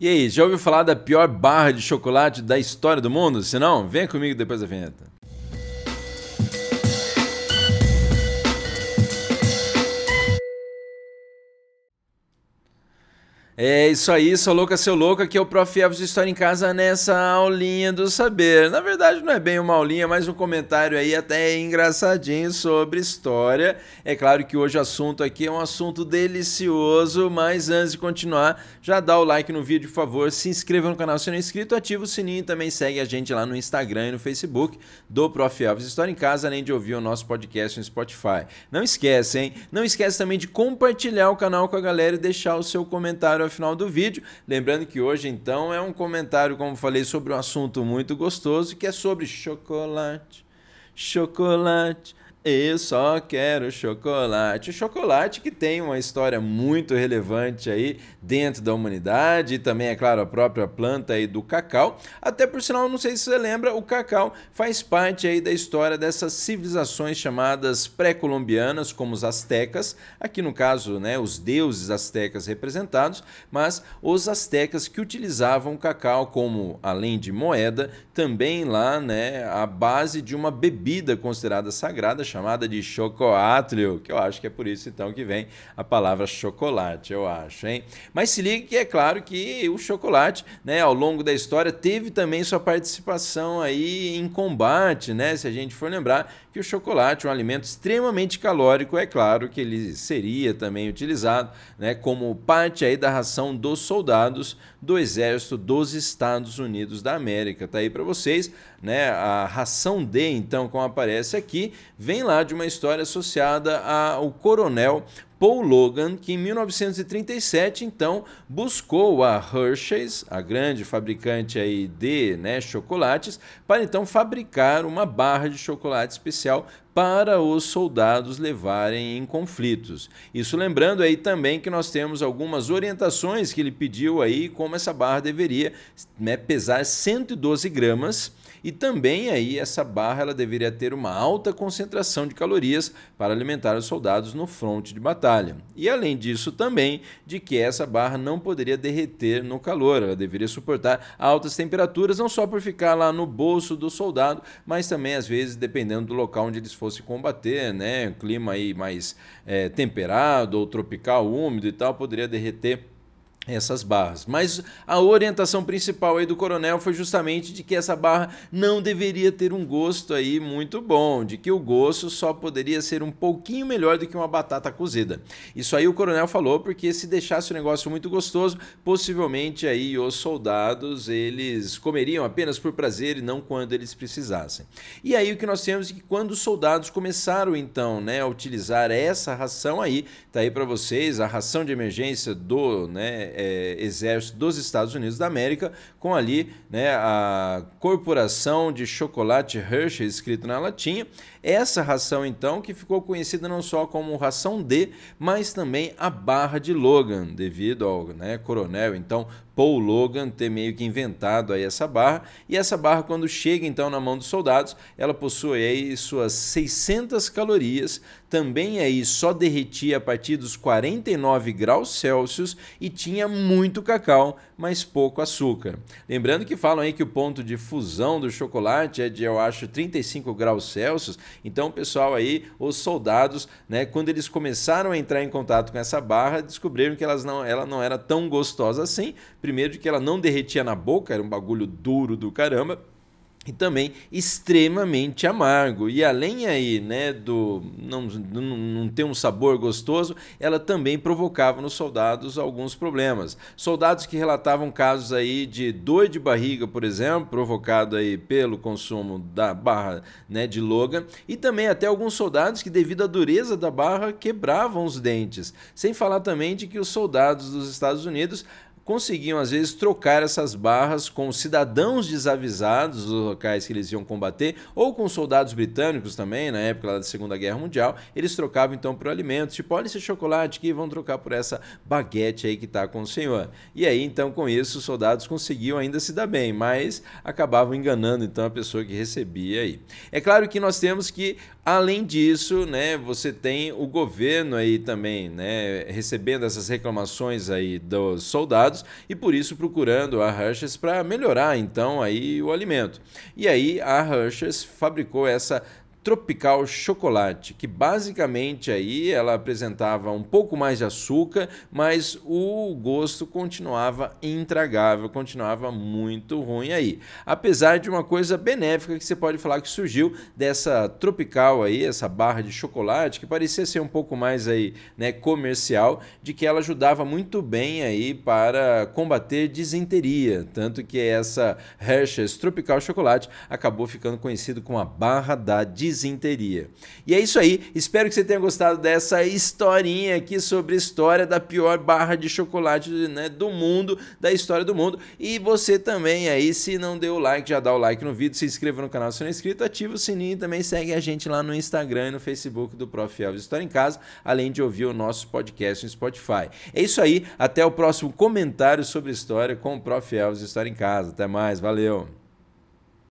E aí, já ouviu falar da pior barra de chocolate da história do mundo? Se não, vem comigo depois da vinheta. É isso aí, sou louca, seu louco, aqui é o Prof. Alves de História em Casa nessa aulinha do saber. Na verdade não é bem uma aulinha, mas um comentário aí até engraçadinho sobre história. É claro que hoje o assunto aqui é um assunto delicioso, mas antes de continuar, já dá o like no vídeo, por favor, se inscreva no canal se não é inscrito, ativa o sininho e também segue a gente lá no Instagram e no Facebook do Prof. Elvis História em Casa, além de ouvir o nosso podcast no Spotify. Não esquece, hein? Não esquece também de compartilhar o canal com a galera e deixar o seu comentário o final do vídeo. Lembrando que hoje, então, é um comentário, como falei, sobre um assunto muito gostoso, que é sobre chocolate. Chocolate. Eu só quero chocolate. chocolate que tem uma história muito relevante aí dentro da humanidade e também, é claro, a própria planta aí do cacau. Até por sinal, não sei se você lembra, o cacau faz parte aí da história dessas civilizações chamadas pré-colombianas, como os astecas, aqui no caso, né, os deuses astecas representados, mas os astecas que utilizavam o cacau como, além de moeda, também lá, né, a base de uma bebida considerada sagrada chamada de chocoátlio, que eu acho que é por isso então que vem a palavra chocolate, eu acho, hein? Mas se liga que é claro que o chocolate, né, ao longo da história teve também sua participação aí em combate, né? Se a gente for lembrar que o chocolate é um alimento extremamente calórico, é claro que ele seria também utilizado, né, como parte aí da ração dos soldados do exército dos Estados Unidos da América. Tá aí para vocês né? A ração D, então, como aparece aqui, vem lá de uma história associada ao coronel Paul Logan, que em 1937 então buscou a Hershey's, a grande fabricante aí de né, chocolates, para então fabricar uma barra de chocolate especial para os soldados levarem em conflitos. Isso lembrando aí também que nós temos algumas orientações que ele pediu aí, como essa barra deveria né, pesar 112 gramas e também aí essa barra ela deveria ter uma alta concentração de calorias para alimentar os soldados no fronte de batalha. E além disso também de que essa barra não poderia derreter no calor, ela deveria suportar altas temperaturas não só por ficar lá no bolso do soldado, mas também às vezes dependendo do local onde eles fossem fosse combater, né? Um clima aí mais é, temperado ou tropical, úmido e tal, poderia derreter essas barras. Mas a orientação principal aí do coronel foi justamente de que essa barra não deveria ter um gosto aí muito bom, de que o gosto só poderia ser um pouquinho melhor do que uma batata cozida. Isso aí o coronel falou porque se deixasse o negócio muito gostoso, possivelmente aí os soldados eles comeriam apenas por prazer e não quando eles precisassem. E aí o que nós temos é que quando os soldados começaram então, né, a utilizar essa ração aí, tá aí para vocês, a ração de emergência do, né, é, exército dos Estados Unidos da América, com ali né, a corporação de chocolate Hershey escrito na latinha. Essa ração, então, que ficou conhecida não só como ração D, mas também a barra de Logan, devido ao né, coronel, então, Paul Logan ter meio que inventado aí essa barra. E essa barra, quando chega então na mão dos soldados, ela possui aí suas 600 calorias, também aí só derretia a partir dos 49 graus Celsius e tinha tinha muito cacau, mas pouco açúcar. Lembrando que falam aí que o ponto de fusão do chocolate é de, eu acho, 35 graus Celsius. Então, pessoal aí, os soldados, né, quando eles começaram a entrar em contato com essa barra, descobriram que elas não, ela não era tão gostosa assim. Primeiro, de que ela não derretia na boca, era um bagulho duro do caramba e também extremamente amargo. E além aí, né, do não, não, ter um sabor gostoso, ela também provocava nos soldados alguns problemas. Soldados que relatavam casos aí de dor de barriga, por exemplo, provocado aí pelo consumo da barra, né, de Logan, e também até alguns soldados que devido à dureza da barra quebravam os dentes. Sem falar também de que os soldados dos Estados Unidos conseguiam às vezes trocar essas barras com cidadãos desavisados dos locais que eles iam combater ou com soldados britânicos também, na época da Segunda Guerra Mundial, eles trocavam então por alimentos, tipo, olha esse chocolate que vão trocar por essa baguete aí que tá com o senhor. E aí então com isso os soldados conseguiam ainda se dar bem, mas acabavam enganando então a pessoa que recebia aí. É claro que nós temos que além disso, né, você tem o governo aí também, né, recebendo essas reclamações aí dos soldados e por isso procurando a Hershey's para melhorar então aí o alimento. E aí a Hershey's fabricou essa Tropical Chocolate, que basicamente aí ela apresentava um pouco mais de açúcar, mas o gosto continuava intragável, continuava muito ruim aí. Apesar de uma coisa benéfica que você pode falar que surgiu dessa Tropical aí, essa barra de chocolate, que parecia ser um pouco mais aí, né, comercial, de que ela ajudava muito bem aí para combater disenteria, tanto que essa Hershey's Tropical Chocolate acabou ficando conhecido como a barra da disenteria disenteria. E é isso aí, espero que você tenha gostado dessa historinha aqui sobre a história da pior barra de chocolate né, do mundo, da história do mundo. E você também aí, se não deu o like, já dá o like no vídeo, se inscreva no canal se não é inscrito, ativa o sininho e também segue a gente lá no Instagram e no Facebook do Prof. Elvis História em Casa, além de ouvir o nosso podcast no Spotify. É isso aí, até o próximo comentário sobre história com o Prof. Elvis História em Casa. Até mais, valeu!